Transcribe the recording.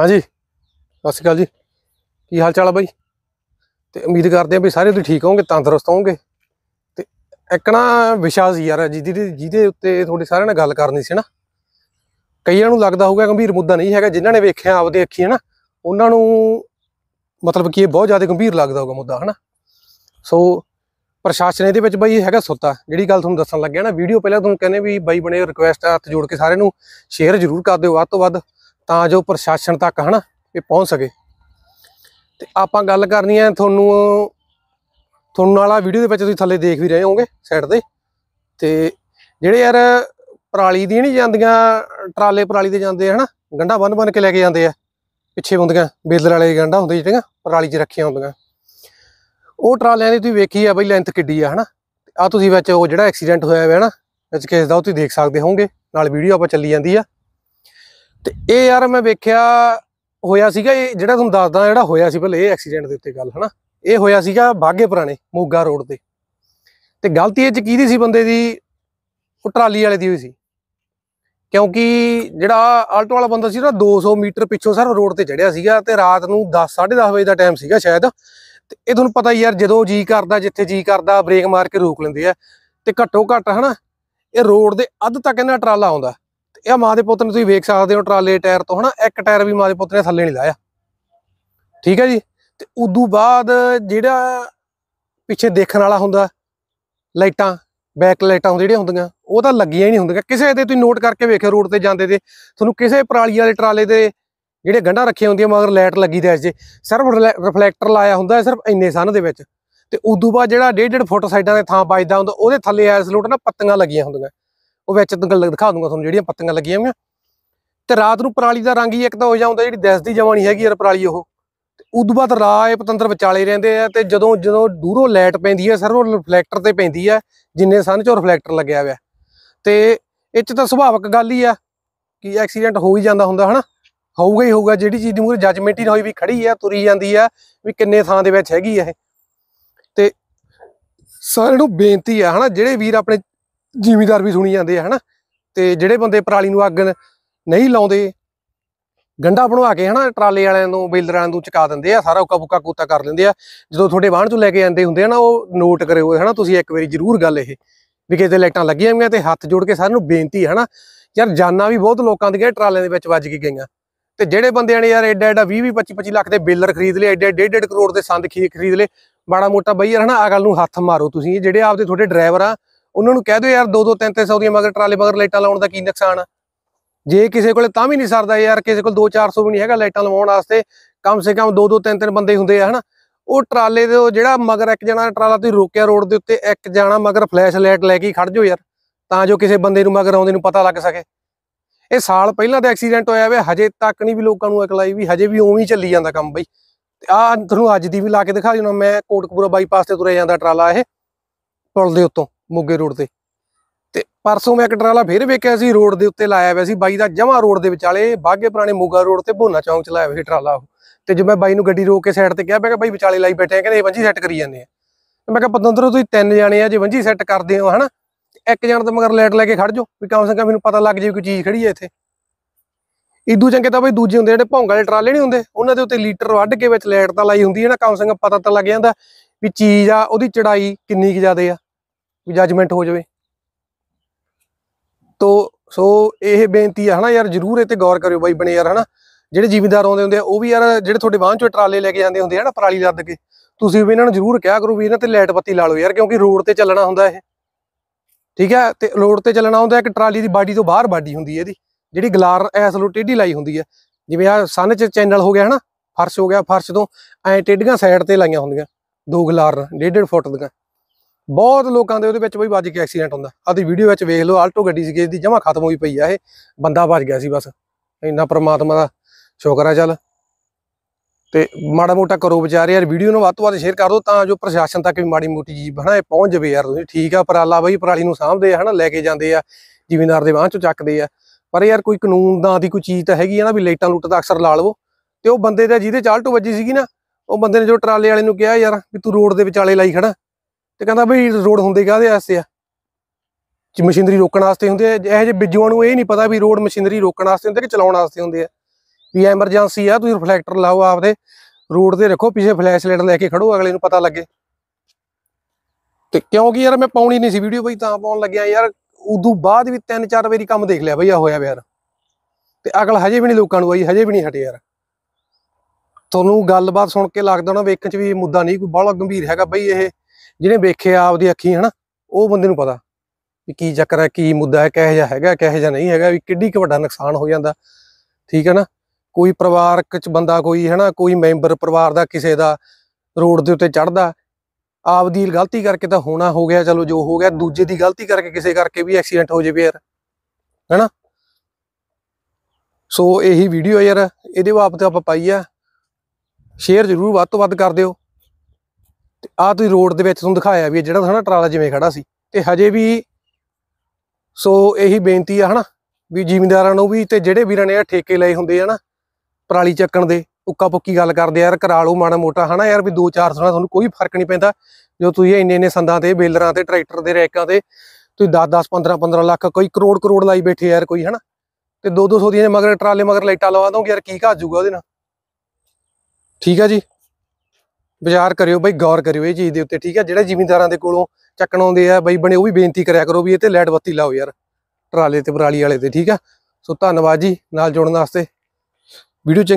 ਹਾਂਜੀ ਸਤਿ ਸ਼੍ਰੀ ਅਕਾਲ ਜੀ ਕੀ ਹਾਲ ਚਾਲ ਆ ਬਾਈ ਤੇ ਉਮੀਦ ਕਰਦੇ ਆ ਵੀ ਸਾਰੇ ਤੁਸੀਂ ਠੀਕ ਹੋਵੋਗੇ ਤੰਦਰੁਸਤ ਹੋਵੋਗੇ ਤੇ ਇੱਕ ਨਾ ਵਿਸ਼ਾ ਸੀ ਯਾਰ ਜਿਹਦੇ ਜਿਹਦੇ ਉੱਤੇ ਤੁਹਾਡੇ ਸਾਰਿਆਂ ਨਾਲ ਗੱਲ ਕਰਨੀ ਸੀ ਨਾ ਕਈਆਂ ਨੂੰ ਲੱਗਦਾ ਹੋਊਗਾ ਗੰਭੀਰ ਮੁੱਦਾ ਨਹੀਂ ਹੈਗਾ ਜਿਨ੍ਹਾਂ ਨੇ ਵੇਖਿਆ ਆਪਦੇ ਅੱਖੀ ਨਾ ਉਹਨਾਂ ਨੂੰ ਮਤਲਬ ਕਿ ਇਹ ਬਹੁਤ ਜ਼ਿਆਦਾ ਗੰਭੀਰ ਲੱਗਦਾ ਹੋਊਗਾ ਮੁੱਦਾ ਹਨਾ ਸੋ ਪ੍ਰਸ਼ਾਸਨ ਇਹਦੇ ਵਿੱਚ ਬਈ ਹੈਗਾ ਸੁੱਤਾ ਜਿਹੜੀ ਗੱਲ ਤੁਹਾਨੂੰ ਦੱਸਣ ਲੱਗਿਆ ਨਾ ਵੀਡੀਓ ਪਹਿਲਾਂ ਤੁਹਾਨੂੰ ਕਹਿੰਦੇ ਵੀ ਬਾਈ ਬਣੇ ਰਿਕੁਐਸਟ ਆ ਹੱਥ ਜੋੜ ਕੇ ਸਾਰਿਆਂ ਨੂੰ ਸ਼ੇਅਰ ਜ਼ਰੂਰ ਕਰ ਦਿਓ ਵੱਧ ਤੋਂ ਵੱਧ ਤਾਂ ਜੋ ਪ੍ਰਸ਼ਾਸਨ ਤੱਕ ਹਨਾ ਇਹ ਪਹੁੰਚ ਸਕੇ ਤੇ ਆਪਾਂ ਗੱਲ ਕਰਨੀ ਹੈ ਤੁਹਾਨੂੰ ਤੁਹਾਨੂੰ ਨਾਲ ਆ ਵੀਡੀਓ ਦੇ ਵਿੱਚ ਤੁਸੀਂ ਥੱਲੇ ਦੇਖ ਵੀ ਰਹੇ ਹੋਵੋਗੇ ਸਾਈਡ ਤੇ ਤੇ ਜਿਹੜੇ ਯਾਰ ਪਰਾਲੀ ਦੀ ਨਹੀਂ ਜਾਂਦੀਆਂ ਟਰਾਲੇ ਪਰਾਲੀ ਤੇ ਜਾਂਦੇ ਹਨਾ ਗੰਡਾ ਬੰਨ ਬੰਨ ਕੇ ਲੈ ਕੇ ਜਾਂਦੇ ਆ ਪਿੱਛੇ ਹੁੰਦੀਆਂ ਬੇਲਰ ਵਾਲੇ ਗੰਡਾ ਹੁੰਦੇ ਜਿਹੜੀਆਂ ਪਰਾਲੀ 'ਚ ਰੱਖੀਆਂ ਹੁੰਦੀਆਂ ਉਹ ਟਰਾਲਿਆਂ ਦੀ ਤੁਸੀਂ ਵੇਖੀ ਆ ਬਈ ਲੈਂਥ ਕਿੱਡੀ ਆ ਹਨਾ ਆ ਤੁਸੀਂ ਵਿੱਚ ਉਹ ਜਿਹੜਾ ਐਕਸੀਡੈਂਟ ਹੋਇਆ ਹੋਇਆ ਹਨਾ ਵਿੱਚ ਕੇਸ ਦਾ ਉਹ ਤੁਸੀਂ ਦੇਖ ਸਕਦੇ ਹੋਵੋਗੇ ਨਾਲ ਵੀਡੀਓ ਆਪਾਂ ਚੱਲੀ ਜਾਂਦੀ ਆ ਤੇ ਇਹ ਯਾਰ ਮੈਂ ਵੇਖਿਆ ਹੋਇਆ ਸੀਗਾ ਇਹ ਜਿਹੜਾ ਤੁਹਾਨੂੰ ਦੱਸਦਾ ਜਿਹੜਾ ਹੋਇਆ ਸੀ ਪਹਿਲੇ ਇਹ ਐਕਸੀਡੈਂਟ ਦੇ ਉੱਤੇ ਗੱਲ ਹਨਾ ਇਹ ਹੋਇਆ ਸੀਗਾ ਬਾਗੇ ਪੁਰਾਣੇ ਮੋਗਾ ਰੋਡ ਤੇ ਤੇ ਗਲਤੀ ਇਹ ਚ ਕੀ ਦੀ ਸੀ ਬੰਦੇ ਦੀ ਉਹ ਟਰਾਲੀ ਵਾਲੇ ਦੀ ਹੋਈ ਸੀ ਕਿਉਂਕਿ ਜਿਹੜਾ ਆਲਟੋ ਵਾਲਾ ਬੰਦਾ ਸੀ ਨਾ 200 ਮੀਟਰ ਪਿੱਛੋਂ ਸਰ ਰੋਡ ਤੇ ਚੜਿਆ ਸੀਗਾ ਤੇ ਰਾਤ ਨੂੰ 10 10:30 ਵਜੇ ਦਾ ਟਾਈਮ ਸੀਗਾ ਸ਼ਾਇਦ ਤੇ ਇਹ ਤੁਹਾਨੂੰ ਪਤਾ ਹੀ ਯਾਰ ਜਦੋਂ ਜੀ ਕਰਦਾ ਜਿੱਥੇ ਜੀ ਕਰਦਾ ਬ੍ਰੇਕ ਮਾਰ ਕੇ ਰੋਕ ਲੈਂਦੇ ਆ ਤੇ ਘੱਟੋ ਘੱਟ ਹਨਾ ਇਹ ਰੋਡ ਦੇ ਅੱਧ ਤੱਕ ਇਹਨਾਂ ਟਰਾਲਾ ਆਉਂਦਾ ਇਹ ਮਾਂ ਦੇ ਪੁੱਤ ਨੂੰ ਤੁਸੀਂ ਵੇਖ ਸਕਦੇ ਹੋ ਟਰਾਲੇ ਟਾਇਰ ਤੋਂ ਹਨਾ ਇੱਕ ਟਾਇਰ ਵੀ ਮਾਂ ਦੇ ਪੁੱਤ ਨੇ ਥੱਲੇ ਨਹੀਂ ਲਾਇਆ ਠੀਕ ਹੈ ਜੀ ਤੇ ਉਦੋਂ ਬਾਅਦ ਜਿਹੜਾ ਪਿੱਛੇ ਦੇਖਣ ਵਾਲਾ ਹੁੰਦਾ ਲਾਈਟਾਂ ਬੈਕ ਲਾਈਟਾਂ ਜਿਹੜੀਆਂ ਹੁੰਦੀਆਂ ਉਹ ਤਾਂ ਲੱਗੀਆਂ ਹੀ ਨਹੀਂ ਹੁੰਦੀਆਂ ਕਿਸੇ ਤੇ ਤੁਸੀਂ ਨੋਟ ਕਰਕੇ ਵੇਖਿਆ ਰੋਡ ਤੇ ਜਾਂਦੇ ਤੇ ਤੁਹਾਨੂੰ ਕਿਸੇ ਪਰਾਲੀ ਵਾਲੇ ਟਰਾਲੇ ਤੇ ਜਿਹੜੇ ਗੰਡਾ ਰੱਖੇ ਹੁੰਦੀਆਂ ਮਗਰ ਲਾਈਟ ਲੱਗੀ ਤੇ ਜੇ ਸਿਰਫ ਰਿਫਲੈਕਟਰ ਲਾਇਆ ਹੁੰਦਾ ਸਿਰਫ ਇੰਨੇ ਸਨ ਦੇ ਵਿੱਚ ਤੇ ਉਦੋਂ ਬਾਅਦ ਜਿਹੜਾ 1.5 ਫੁੱਟ ਸਾਈਡਾਂ ਦੇ ਥਾਂ ਬਚਦਾ ਹੁੰਦਾ ਉਹਦੇ ਥੱਲੇ ਐਸਲੂਟ ਨਾ ਪੱਤੀਆਂ ਲੱਗੀਆਂ ਹੁੰਦੀਆਂ ਉਹ ਵਿੱਚ ਤੁਹਾਨੂੰ ਦਿਖਾ ਦੂੰਗਾ ਤੁਹਾਨੂੰ ਜਿਹੜੀਆਂ ਪੱਤੀਆਂ ਲੱਗੀਆਂ ਹੋਈਆਂ ਤੇ ਰਾਤ ਨੂੰ ਪਰਾਲੀ ਦਾ ਰੰਗ ਹੀ ਇੱਕ ਤਾਂ ਹੋ ਜਾਂਦਾ ਜਿਹੜੀ ਦਿਸਦੀ ਜਮਾ ਨਹੀਂ ਹੈਗੀ ਯਾਰ ਪਰਾਲੀ ਉਹ ਉਦੋਂ ਬਾਅਦ ਰਾਹ ਇਹ ਪਤੰਦਰ ਵਿਚਾਲੇ ਰਹਿੰਦੇ ਆ ਤੇ ਜਦੋਂ ਜਦੋਂ ਦੂਰੋਂ ਲਾਈਟ ਪੈਂਦੀ ਆ ਸਰ ਉਹ ਰਿਫਲੈਕਟਰ ਤੇ ਪੈਂਦੀ ਆ ਜਿੰਨੇ ਸਨ 'ਚ ਰਿਫਲੈਕਟਰ ਲੱਗਿਆ ਹੋਇਆ ਤੇ ਇਹ 'ਚ ਤਾਂ ਸੁਭਾਵਕ ਗੱਲ ਹੀ ਆ ਕਿ ਐਕਸੀਡੈਂਟ ਹੋ ਹੀ ਜਾਂਦਾ ਹੁੰਦਾ ਹਨਾ ਹੋਊਗਾ ਹੀ ਹੋਊਗਾ ਜਿਹੜੀ ਚੀਜ਼ ਦੀ ਮੂਰੇ ਜੱਜਮੈਂਟ ਹੀ ਨਾ ਹੋਈ ਵੀ ਖੜੀ ਆ ਤੁਰੀ ਜਾਂਦੀ ਆ ਵੀ ਕਿੰਨੇ ਥਾਂ ਦੇ ਵਿੱਚ ਹੈਗੀ ਆ ਇਹ ਤੇ ਸਾਰਿਆਂ ਨੂੰ ਬੇਨਤੀ ਆ ਹਨਾ ਜਿਹੜੇ ਵੀਰ ਆਪਣੇ ਜ਼ਿਮੀਦਾਰ ਵੀ ਸੁਣੀ ਜਾਂਦੇ ਆ ਹਨਾ ਤੇ ਜਿਹੜੇ ਬੰਦੇ ਪਰਾਲੀ ਨੂੰ ਅੱਗ ਨਹੀਂ ਲਾਉਂਦੇ ਗੰਡਾ ਬਣਵਾ ਕੇ ਹਨਾ ਟਰਾਲੇ ਵਾਲਿਆਂ ਨੂੰ ਬੇਲਰ ਵਾਲਿਆਂ ਨੂੰ ਚੁਕਾ ਦਿੰਦੇ ਆ ਸਾਰਾ ਉਕਾ ਬੁਕਾ ਕੂਤਾ ਕਰ ਲੈਂਦੇ ਆ ਜਦੋਂ ਤੁਹਾਡੇ ਵਾਹਣ ਚੋਂ ਲੈ ਕੇ ਜਾਂਦੇ ਹੁੰਦੇ ਆ ਨਾ ਉਹ ਨੋਟ ਕਰਿਓ ਹਨਾ ਤੁਸੀਂ ਇੱਕ ਵਾਰੀ ਜ਼ਰੂਰ ਗੱਲ ਇਹ ਵੀ ਕਿਤੇ ਲਾਈਟਾਂ ਲੱਗੀਆਂ ਹੋਈਆਂ ਤੇ ਹੱਥ ਜੋੜ ਕੇ ਸਾਰਿਆਂ ਨੂੰ ਬੇਨਤੀ ਹਨਾ ਯਾਰ ਜਾਨਾਂ ਵੀ ਬਹੁਤ ਲੋਕਾਂ ਦੀਆਂ ਟਰਾਲਿਆਂ ਦੇ ਵਿੱਚ ਵੱਜ ਕੇ ਗਈਆਂ ਤੇ ਜਿਹੜੇ ਬੰਦਿਆਂ ਨੇ ਯਾਰ ਐਡਾ ਐਡਾ 20 20 25 25 ਲੱਖ ਦੇ ਬੇਲਰ ਖਰੀਦ ਲਏ ਐਡੇ ਡੇਢ ਡੇਢ ਕਰੋੜ ਦੇ ਸੰਦ ਖਰੀਦ ਲਏ ਬਾੜਾ ਮੋਟਾ ਬਈ ਯਾਰ ਹਨਾ ਆ ਗੱਲ ਨੂੰ ਹੱਥ ਮਾਰੋ ਤੁਸੀਂ ਜਿਹੜੇ ਆਪਦੇ ਤੁਹਾਡੇ ਡਰਾਈਵਰ ਆ ਉਹਨਾਂ ਨੂੰ ਕਹਿ ਦਿਓ ਯਾਰ 2-2 3 ਸੌ ਦੀਆਂ ਮਗਰ ਟਰਾਲੇ ਮਗਰ ਲਾਈਟਾਂ ਲਾਉਣ ਦਾ ਕੀ ਨੁਕਸਾਨ ਆ ਜੇ ਕਿਸੇ ਕੋਲੇ ਤਾਂ ਵੀ ਨਹੀਂ ਸਰਦਾ ਯਾਰ ਕਿਸੇ ਕੋਲ 2-400 ਵੀ ਨਹੀਂ ਹੈਗਾ ਲਾਈਟਾਂ ਲਵਾਉਣ ਵਾਸਤੇ ਕਮ ਸੇ ਕਮ 2-2 3-3 ਬੰਦੇ ਹੁੰਦੇ ਆ ਹਨਾ ਉਹ ਟਰਾਲੇ ਦੇ ਜਿਹੜਾ ਮਗਰ ਇੱਕ ਜਣਾ ਟਰਾਲਾ ਤੁਸੀਂ ਰੋਕਿਆ ਰੋਡ ਦੇ ਉੱਤੇ ਇੱਕ ਜਣਾ ਮਗਰ ਫਲੈਸ਼ ਲਾਈਟ ਲੈ ਕੇ ਖੜ ਯਾਰ ਤਾਂ ਜੋ ਕਿਸੇ ਬੰਦੇ ਨੂੰ ਮਗਰ ਆਉਂਦੇ ਨੂੰ ਪਤਾ ਲੱਗ ਸਕੇ ਇਹ ਸਾਲ ਪਹਿਲਾਂ ਦਾ ਐਕਸੀਡੈਂਟ ਹੋਇਆ ਵੇ ਹਜੇ ਤੱਕ ਨਹੀਂ ਵੀ ਲੋਕਾਂ ਨੂੰ ਅਕਲਾਈ ਵੀ ਹਜੇ ਵੀ ਉਵੇਂ ਹੀ ਚੱਲੀ ਜਾਂਦਾ ਕੰਮ ਬਈ ਆ ਤੁਹਾਨੂੰ ਅੱਜ ਦੀ ਵੀ ਲਾ ਕੇ ਦਿਖਾ ਜਣਾ ਮੈਂ ਕੋਟਕਪੂਰਾ ਬਾਈਪਾਸ ਤੇ ਤੁਰੇ ਜਾਂਦਾ ਟਰਾਲਾ ਇਹ ਪੁਲ ਦੇ ਉੱਤੋਂ ਮੋਗੇ ਰੋਡ ਤੇ ਤੇ ਪਰਸੋਂ ਮੈਂ ਇੱਕ ਟਰਾਲਾ ਫੇਰ ਵੇਖਿਆ ਸੀ ਰੋਡ ਦੇ ਉੱਤੇ ਲਾਇਆ ਹੋਇਆ ਸੀ ਬਾਈ ਦਾ ਜਮਾ ਰੋਡ ਦੇ ਵਿਚਾਲੇ ਬਾਗੇ ਪੁਰਾਣੇ ਮੋਗਾ ਰੋਡ ਤੇ ਭੋਨਾ ਚੌਂਕ ਚ ਲਾਇਆ ਹੋਇਆ ਸੀ ਟਰਾਲਾ ਉਹ ਤੇ ਜਦ ਮੈਂ ਬਾਈ ਨੂੰ ਗੱਡੀ ਰੋਕ ਕੇ ਸਾਈਡ ਤੇ ਕਿਹਾ ਮੈਂ ਕਿਹਾ ਬਾਈ ਵਿਚਾਲੇ ਲਾਈ ਬੈਠੇ ਆ ਕਹਿੰਦੇ ਇਹ ਵੰਜੀ ਸੈੱਟ ਕਰੀ ਜਾਂਦੇ ਆ ਮੈਂ ਕਿਹਾ ਪਤੰਦਰੋ ਤੁਸੀਂ ਤਿੰਨ ਜਾਣੇ ਆ ਜੇ ਵੰਜੀ ਸੈੱਟ ਕਰਦੇ ਹੋ ਹਨਾ ਇੱਕ ਜਣ ਤਾਂ ਮਗਰ ਲੈਟ ਲੈ ਕੇ ਖੜ ਜਾਓ ਵੀ ਕਮ ਸੰਗਾ ਮੈਨੂੰ ਪਤਾ ਲੱਗ ਜੇ ਕੋਈ ਚੀਜ਼ ਖੜੀ ਹੈ ਇੱਥੇ ਇਦੂ ਚੰਗੇ ਤਾਂ ਬਈ ਦੂਜੇ ਹੁੰਦੇ ਜਿਹੜੇ ਭੌਂਗ ਵਾਲੇ ਟਰਾਲੇ ਨਹੀਂ ਹੁੰਦੇ ਉਹਨਾਂ ਦੇ ਉੱਤੇ ਲੀਟਰ ਵੱਢ ਕੇ ਵਿੱਚ ਲੈਟ ਤਾਂ ਲਾਈ ਹੁੰਦੀ ਹੈ ਨਾ ਕਮ ਸੰਗਾ ਪਤਾ ਤਾਂ ਲੱਗ ਜਾਂਦਾ ਵੀ ਚੀਜ਼ ਆ ਉਹਦੀ ਚੜਾਈ ਕਿੰਨੀ ਕੁ ਜ਼ਿਆਦਾ ਆ ਵੀ ਜੱਜਮੈਂਟ ਹੋ ਜਾਵੇ ਤੋ ਸੋ ਇਹ ਬੇਨਤੀ ਆ ਹਨਾ ਯਾਰ ਜਰੂਰ ਇਹ ਤੇ ਗੌਰ ਕਰਿਓ ਬਾਈ ਬਣੇ ਯਾਰ ਹਨਾ ਜਿਹੜੇ ਜ਼ਿਮੀਂਦਾਰ ਆਉਂਦੇ ਹੁੰਦੇ ਆ ਉਹ ਵੀ ਯਾਰ ਜਿਹੜੇ ਤੁਹਾਡੇ ਵਾਹਨ ਚੋਂ ਟਰਾਲੇ ਲੈ ਕੇ ਜਾਂਦੇ ਹੁੰਦੇ ਆ ਨਾ ਪਰਾਲੀ ਲੱਦ ਕੇ ਤੁਸੀਂ ਵੀ ਇਹਨਾਂ ਨੂੰ ਜਰੂਰ ਕਿਹਾ ਕਰੋ ਵੀ ਇਹਨਾਂ ਤੇ ਲਾਈਟ ਬੱਤੀ ਲਾ ਲਓ ਯਾਰ ਕਿਉਂਕਿ ਰੋਡ ਤੇ ਚੱਲਣਾ ਹੁੰਦਾ ਇਹ ਠੀਕ ਹੈ ਤੇ ਰੋਡ ਤੇ ਚੱਲਣਾ ਹੁੰਦਾ ਇੱਕ ਟਰਾਲੀ ਦੀ ਬਾਡੀ ਤੋਂ ਬਾਹਰ ਬਾਡੀ ਹੁੰਦੀ ਹੈ ਇਹਦੀ ਜਿਹੜੀ ਗਲਾਰ ਐਸ ਲੋ ਟੇਢੀ ਲਾਈ ਹੁੰਦੀ ਹੈ ਜਿਵੇਂ ਆ ਸਨ ਚ ਚੈਨਲ ਹੋ ਗਿਆ ਹਨਾ ਫਰਸ਼ ਹੋ ਗਿਆ ਫਰਸ਼ ਤੋਂ ਐ ਟੇਢੀਆਂ ਸਾਈਡ ਤੇ ਲਾਈਆਂ ਹੁੰਦੀਆਂ ਦੋ ਗਲਾਰ 1.5 ਫੁੱਟ ਦੀਆਂ ਬਹੁਤ ਲੋਕਾਂ ਦੇ ਉਹਦੇ ਵਿੱਚ ਕੋਈ ਵੱਜ ਕੇ ਐਕਸੀਡੈਂਟ ਹੁੰਦਾ ਆ ਤੇ ਵੀਡੀਓ ਵਿੱਚ ਵੇਖ ਲਓ ਆਲਟੋ ਗੱਡੀ ਸੀਗੀ ਇਹਦੀ ਜਮਾ ਖਤਮ ਹੋਈ ਪਈ ਆ ਇਹ ਬੰਦਾ ਵੱਜ ਗਿਆ ਸੀ ਬਸ ਇੰਨਾ ਪ੍ਰਮਾਤਮਾ ਦਾ ਸ਼ੁਕਰ ਆ ਚੱਲ ਤੇ ਮਾੜਾ ਮੋਟਾ ਕਰੋ ਵਿਚਾਰੇ ਯਾਰ ਵੀਡੀਓ ਨੂੰ ਵੱਧ ਤੋਂ ਵੱਧ ਸ਼ੇਅਰ ਕਰ ਦਿਓ ਤਾਂ ਜੋ ਪ੍ਰਸ਼ਾਸਨ ਤੱਕ ਵੀ ਮਾੜੀ ਮੋਟੀ ਜੀ ਬਣਾਏ ਇਹ ਪਹੁੰਚ ਜਵੇ ਯਾਰ ਤੁਸੀਂ ਠੀਕ ਆ ਪਰਾਲਾ ਬਈ ਪਰਾਲੀ ਨੂੰ ਸਾਂਭਦੇ ਆ ਹਨਾ ਲੈ ਕੇ ਜਾਂਦੇ ਆ ਜ਼ਿਮੀਂਦਾਰ ਦੇ ਬਾਹਾਂ ਚੋਂ ਚੱਕਦੇ ਆ ਪਰ ਯਾਰ ਕੋਈ ਕਾਨੂੰਨ ਦਾ ਦੀ ਕੋਈ ਚੀਜ਼ ਤਾਂ ਹੈਗੀ ਆ ਨਾ ਵੀ ਲਾਈਟਾਂ ਲੁੱਟ ਦਾ ਅਕਸਰ ਲਾ ਲਵੋ ਤੇ ਉਹ ਬੰਦੇ ਦਾ ਜਿਹਦੇ ਚਾਲਟੋ ਵੱਜੀ ਸੀਗੀ ਨਾ ਉਹ ਬੰਦੇ ਨੇ ਜੋ ਟਰਾਲੇ ਵਾਲੇ ਨੂੰ ਕਿਹਾ ਯਾਰ ਵੀ ਤੂੰ ਰੋਡ ਦੇ ਵਿਚਾਲੇ ਲਾਈ ਖੜਾ ਤੇ ਕਹਿੰਦਾ ਬਈ ਰੋਡ ਹੁੰਦੇ ਕਾਹਦੇ ਆਸਤੇ ਆ ਜੀ ਮਸ਼ੀਨਰੀ ਰੋਕਣ ਵਾਸਤੇ ਹੁੰਦੇ ਆ ਇਹ ਜਿਹੇ ਬਿੱਜੂਆਂ ਨੂੰ ਇਹ ਨਹੀਂ ਪਤਾ ਵੀ ਰੋਡ ਮਸ਼ੀਨਰੀ ਰੋਕਣ ਵਾਸਤੇ ਹੁੰਦੇ ਕਿ ਚਲਾਉਣ ਵਾਸਤੇ ਹੁੰਦੇ ਆ ਵੀ ਐਮਰਜੈਂਸੀ ਆ ਤੁਸੀਂ ਰਿਫਲੈਕਟਰ ਲਾਓ ਆਪਦੇ ਰੋਡ ਤੇ ਰੱਖੋ ਪਿੱਛੇ ਫਲੈਸ਼ ਲਾਈਟ ਲੈ ਕੇ ਖੜੋ ਅਗਲੇ ਨੂੰ ਪਤਾ ਲੱਗੇ ਤੇ ਕਿਉਂਕਿ ਯਾਰ ਮੈਂ ਪਾਉਣੀ ਨਹੀਂ ਸੀ ਵੀਡੀਓ ਬਈ ਤਾਂ ਪਾਉਣ ਲੱਗਿਆ ਯਾਰ ਉਦੋਂ ਬਾਅਦ ਵੀ ਤਿੰਨ ਚਾਰ ਵਾਰੀ ਕੰਮ ਦੇਖ ਲਿਆ ਬਈ ਆ ਹੋਇਆ ਯਾਰ ਤੇ ਅਕਲ ਹਜੇ ਵੀ ਨਹੀਂ ਲੋਕਾਂ ਨੂੰ ਆਈ ਹਜੇ ਵੀ ਨਹੀਂ ਹਟੇ ਯਾਰ ਤੁਹਾਨੂੰ ਗੱਲਬਾਤ ਸੁਣ ਕੇ ਲੱਗਦਾ ਨਾ ਵੇਖਣ ਚ ਵੀ ਮੁੱਦਾ ਨਹੀਂ ਕੋਈ ਬਾਹਲਾ ਗੰਭੀਰ ਹੈਗਾ ਬਈ ਇਹ ਜਿਹਨੇ ਵੇਖਿਆ ਆਪਦੀ ਅੱਖੀ ਹਨਾ ਉਹ ਬੰਦੇ ਨੂੰ ਪਤਾ ਵੀ ਕੀ ਚੱਕਰ ਹੈ ਕੀ ਮੁੱਦਾ ਹੈ ਕਿਹੋ ਜਿਹਾ ਹੈਗਾ ਕਿਹੋ ਜਿਹਾ ਨਹੀਂ ਹੈਗਾ ਵੀ ਕਿੱਡੀ ਕੁ ਵੱਡਾ ਨੁਕਸਾਨ ਹੋ ਜਾਂਦਾ ਠੀਕ ਹੈ ਨਾ ਕੋਈ ਪਰਿਵਾਰਕ ਚ ਬੰਦਾ ਕੋਈ ਹਨਾ ਕੋਈ ਮੈਂਬਰ ਪਰਿਵਾਰ ਦਾ ਕਿਸੇ ਦਾ ਰੋਡ ਦੇ ਉੱਤੇ ਚੜਦਾ ਆਪਦੀ ਗਲਤੀ ਕਰਕੇ ਤਾਂ ਹੋਣਾ ਹੋ ਗਿਆ ਚਲੋ ਜੋ ਹੋ ਗਿਆ ਦੂਜੇ ਦੀ ਗਲਤੀ ਕਰਕੇ ਕਿਸੇ ਕਰਕੇ ਵੀ ਐਕਸੀਡੈਂਟ ਹੋ ਜਾਵੇ ਯਾਰ ਹੈਨਾ ਸੋ ਇਹੀ ਵੀਡੀਓ ਯਾਰ ਇਹਦੇ ਵਾਪ ਤੇ ਆਪਾਂ ਪਾਈ ਆ ਸ਼ੇਅਰ ਜ਼ਰੂਰ ਵੱਧ ਤੋਂ ਵੱਧ ਕਰ ਦਿਓ ਤੇ ਆ ਤੁਸੀਂ ਰੋਡ ਦੇ ਵਿੱਚ ਤੁਹਾਨੂੰ ਦਿਖਾਇਆ ਵੀ ਜਿਹੜਾ ਸਾਡਾ ਟਰਾਲਾ ਜਿਵੇਂ ਖੜਾ ਸੀ ਤੇ ਹਜੇ ਵੀ ਸੋ ਇਹੀ ਬੇਨਤੀ ਆ ਹਨਾ ਵੀ ਜ਼ਿਮੀਂਦਾਰਾਂ ਨੂੰ ਵੀ ਤੇ ਜਿਹੜੇ ਵੀਰਾਂ ਨੇ ਠੇਕੇ ਲਏ ਹੁੰਦੇ ਆ ਨਾ ਪਰਾਲੀ ਚੱਕਣ ਦੇ ਉੱਕਾ ਪੁੱਕੀ ਗੱਲ ਕਰਦੇ ਯਾਰ ਕਰਾ ਲਓ ਮਾੜਾ ਮੋਟਾ ਹਨਾ ਯਾਰ ਵੀ 2-4 ਸੌ ਤੁਹਾਨੂੰ ਕੋਈ ਫਰਕ ਨਹੀਂ ਪੈਂਦਾ ਜੋ ਤੁਸੀਂ ਇੰਨੇ ਇੰਨੇ ਸੰਦਾਂ ਤੇ ਬੇਲਰਾਂ ਤੇ ਟਰੈਕਟਰ ਦੇ ਰੈਕਾਂ ਤੇ ਤੁਸੀਂ 10-10 15-15 ਲੱਖ ਕੋਈ ਕਰੋੜ ਕਰੋੜ ਲਾਈ ਬੈਠੇ ਯਾਰ ਕੋਈ ਹਨਾ ਤੇ 2-200 ਦੀਆਂ ਮਗਰ ਟਰਾਲੇ ਮਗਰ ਲਾਈਟਾਂ ਲਵਾ ਦੋਗੇ ਯਾਰ ਕੀ ਘਾਜੂਗਾ ਉਹਦੇ ਨਾਲ ਠੀਕ ਆ ਜੀ ਵਿਚਾਰ ਕਰਿਓ ਬਈ ਗੌਰ ਕਰਿਓ ਇਹ ਚੀਜ਼ ਦੇ ਉੱਤੇ ਠੀਕ ਹੈ ਜਿਹੜਾ ਜ਼ਿਮੀਂਦਾਰਾਂ ਦੇ ਕੋਲੋਂ ਚੱਕਣ ਆਉਂਦੇ ਆ ਬਈ ਬਣੇ ਉਹ ਵੀ ਬੇਨਤੀ ਕਰਿਆ ਕਰੋ ਵੀ ਇਹ ਤੇ ਲਾਈਟ ਬੱਤੀ ਲਾਓ ਯਾਰ ਟਰਾਲੇ ਤੇ ਬਰਾਲੀ ਵਾਲੇ ਤੇ ਠੀਕ ਆ ਸੋ ਧੰਨਵਾਦ ਜੀ ਨਾਲ ਜੁੜਨ ਵਾਸਤੇ ਵੀਡੀਓ